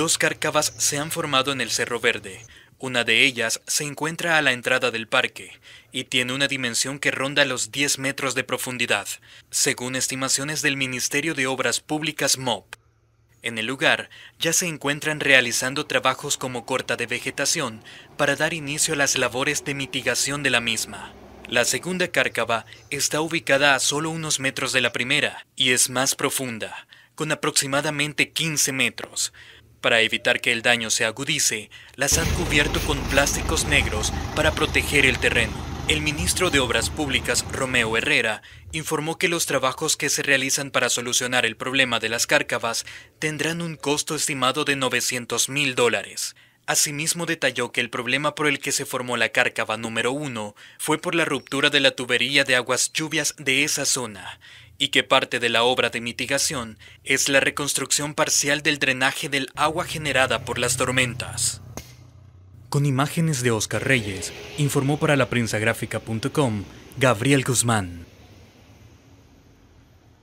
Dos cárcavas se han formado en el Cerro Verde. Una de ellas se encuentra a la entrada del parque y tiene una dimensión que ronda los 10 metros de profundidad, según estimaciones del Ministerio de Obras Públicas MOP. En el lugar ya se encuentran realizando trabajos como corta de vegetación para dar inicio a las labores de mitigación de la misma. La segunda cárcava está ubicada a solo unos metros de la primera y es más profunda, con aproximadamente 15 metros. Para evitar que el daño se agudice, las han cubierto con plásticos negros para proteger el terreno. El ministro de Obras Públicas, Romeo Herrera, informó que los trabajos que se realizan para solucionar el problema de las cárcavas tendrán un costo estimado de 900 mil dólares. Asimismo detalló que el problema por el que se formó la cárcava número 1 fue por la ruptura de la tubería de aguas lluvias de esa zona y que parte de la obra de mitigación es la reconstrucción parcial del drenaje del agua generada por las tormentas. Con imágenes de Oscar Reyes, informó para la gabriel Guzmán.